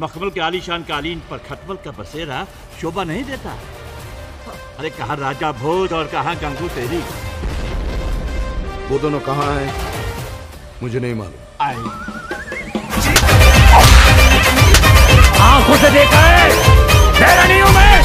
मखमल के आलीशान कालीन पर खटमल का बसेरा शोभा नहीं देता अरे कहा राजा भोज और कहा गंगू तेरी वो दोनों कहाँ हैं मुझे नहीं मालूम आए आंखों से देखा है नहीं हूं मैं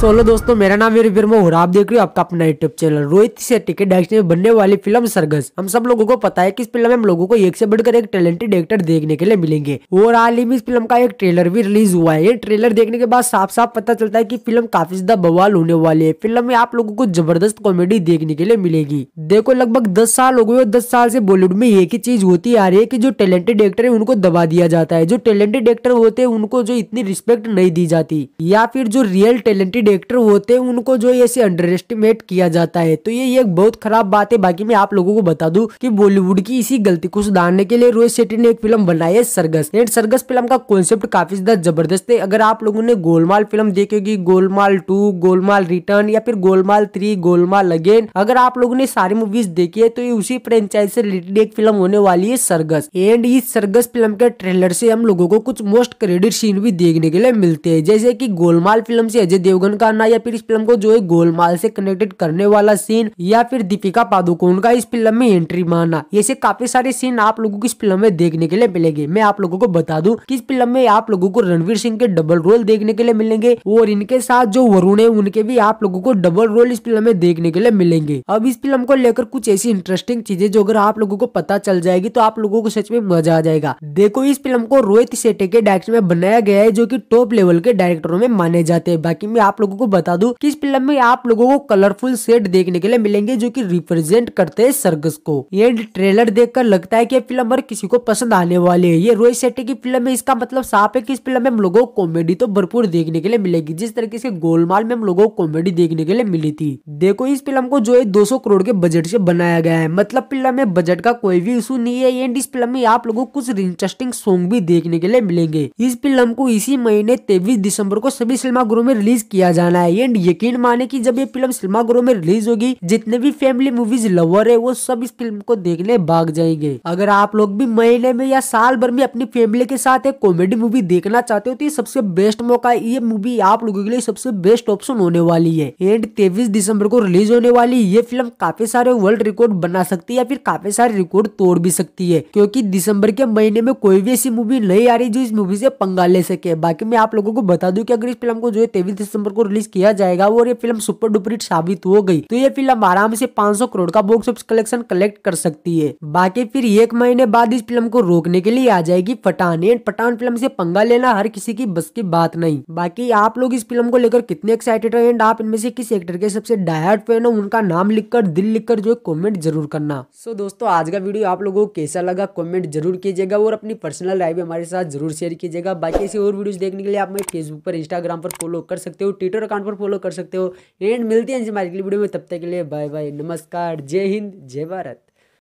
सोलो दोस्तों मेरा नाम है रिफिर मैं आप देख रहे हो आपका अपना यूट्यूब चैनल रोहित शेट्टी के डायरेक्शन में बनने वाली फिल्म सरगस हम सब लोगों को पता है कि इस फिल्म में हम लोगों को एक से बढ़कर एक टैलेंटेड एक्टर देखने के लिए मिलेंगे और हाल ही में इस फिल्म का एक ट्रेलर भी रिलीज हुआ है ये ट्रेलर देखने के बाद साफ साफ पता चलता है की फिल्म काफी ज्यादा बवाल होने वाली है फिल्म में आप लोगों को जबरदस्त कॉमेडी देखने के लिए मिलेगी देखो लगभग दस साल हो गए और दस साल से बॉलीवुड में एक ही चीज होती आ रही है की जो टैलेंटेड एक्टर है उनको दबा दिया जाता है जो टैलेंटेड एक्टर होते हैं उनको जो इतनी रिस्पेक्ट नहीं दी जाती या फिर जो रियल टैलेंटेड एक्टर होते हैं उनको जो ऐसे अंडर एस्टिमेट किया जाता है तो ये एक बहुत खराब बात है बाकी मैं आप लोगों को बता दूं कि बॉलीवुड की इसी गलती को सुधारने के लिए रोहित शेट्टी ने एक फिल्म बनाई है सरगस एंड सरगस फिल्म का कॉन्सेप्ट काफी ज्यादा जबरदस्त है अगर आप लोगों ने गोलमाल फिल्म देखी होगी गोलमाल टू गोलमाल रिटर्न या फिर गोलमाल थ्री गोलमाल अगेन अगर आप लोगों ने सारी मूवीज देखी है तो ये उसी फ्रेंचाइज से रिलेटेड एक फिल्म होने वाली है सरगस एंड इस सरगस फिल्म के ट्रेलर से हम लोगों को कुछ मोस्ट क्रेडिट सीन भी देखने के लिए मिलते हैं जैसे कि गोलमाल फिल्म से अजय देवगन गाना या फिर इस फिल्म को जो है गोलमाल से कनेक्टेड करने वाला सीन या फिर दीपिका पादुकोण का इस फिल्म में एंट्री मारना ऐसे काफी सारे सीन आप लोगों को इस फिल्म में देखने के लिए मिलेंगे मैं आप लोगों को बता दूं कि इस फिल्म में आप लोगों को रणवीर सिंह के डबल रोल देखने के लिए मिलेंगे और इनके साथ जो वरुण है उनके भी आप लोगों को डबल रोल इस फिल्म में देखने के लिए मिलेंगे अब इस फिल्म को लेकर कुछ ऐसी इंटरेस्टिंग चीजें जो अगर आप लोगों को पता चल जाएगी तो आप लोगों को सच में मजा आ जाएगा देखो इस फिल्म को रोहित शेट्टी के डायरेक्टर में बनाया गया है जो की टॉप लेवल के डायरेक्टरों में माने जाते हैं बाकी मैं आप लोग लोगों को बता दूं कि इस फिल्म में आप लोगों को कलरफुल सेट देखने के लिए मिलेंगे जो कि रिप्रेजेंट करते हैं सर्गस को ये ट्रेलर देखकर लगता है कि फिल्म हर किसी को पसंद आने वाली है ये रोहित शेट्टी की फिल्म में इसका मतलब साफ है की इस फिल्म में हम लोगों को कॉमेडी तो भरपूर देखने के लिए मिलेगी जिस तरीके से गोलमाल में हम लोगों को कॉमेडी देखने के लिए मिली थी देखो इस फिल्म को जो है 200 करोड़ के बजट से बनाया गया है मतलब फिल्म में बजट का कोई भी इशू नहीं है एंड इस फिल्म में आप लोगों को कुछ इंटरेस्टिंग सॉन्ग भी देखने के लिए मिलेंगे इस फिल्म को इसी महीने तेईस दिसंबर को सभी गुरु में रिलीज किया जाए जाना है एंड यकीन माने की जब ये फिल्म सिनेमा सिनेमाघरों में रिलीज होगी जितने भी फैमिली मूवीज लवर है वो सब इस फिल्म को देखने भाग जाएंगे अगर आप लोग भी महीने में या साल भर में अपनी फैमिली के साथ एक कॉमेडी मूवी देखना चाहते हो तो ये सबसे बेस्ट मौका है ये मूवी आप लोगों के लिए सबसे बेस्ट ऑप्शन होने वाली है एंड तेईस दिसंबर को रिलीज होने वाली ये फिल्म काफी सारे वर्ल्ड रिकॉर्ड बना सकती है या फिर काफी सारे रिकॉर्ड तोड़ भी सकती है क्योंकि दिसंबर के महीने में कोई भी ऐसी मूवी नहीं आ रही जो इस मूवी से पंगा ले सके बाकी मैं आप लोगों को बता दूं कि अगर इस फिल्म को जो है तेईस दिसंबर को रिलीज किया जाएगा और ये फिल्म सुपर डुपर हिट साबित हो गई तो ये फिल्म आराम से 500 करोड़ का बॉक्स ऑफिस कलेक्शन कलेक्ट कर सकती है बाकी फिर एक महीने बाद इस फिल्म को रोकने के लिए आ जाएगी पठान एंड पठान फिल्म से पंगा लेना हर किसी की बस की बात नहीं बाकी आप लोग इस फिल्म को लेकर कितने एक्साइटेड है एंड आप इनमें से किस एक्टर के सबसे डायर्ड फैन हो उनका नाम लिखकर दिल लिखकर जो कॉमेंट जरूर करना सो दोस्तों आज का वीडियो आप लोगों को कैसा लगा कॉमेंट जरूर कीजिएगा और अपनी पर्सनल लाइफ हमारे साथ जरूर शेयर कीजिएगा बाकी ऐसी और वीडियो देखने के लिए आप मेरे फेसबुक पर इंस्टाग्राम पर फॉलो कर सकते हो ट्विटर ट्विटर अकाउंट पर फॉलो कर सकते हो एंड मिलती है हमारी अगली वीडियो में तब तक के लिए बाय बाय नमस्कार जय हिंद जय भारत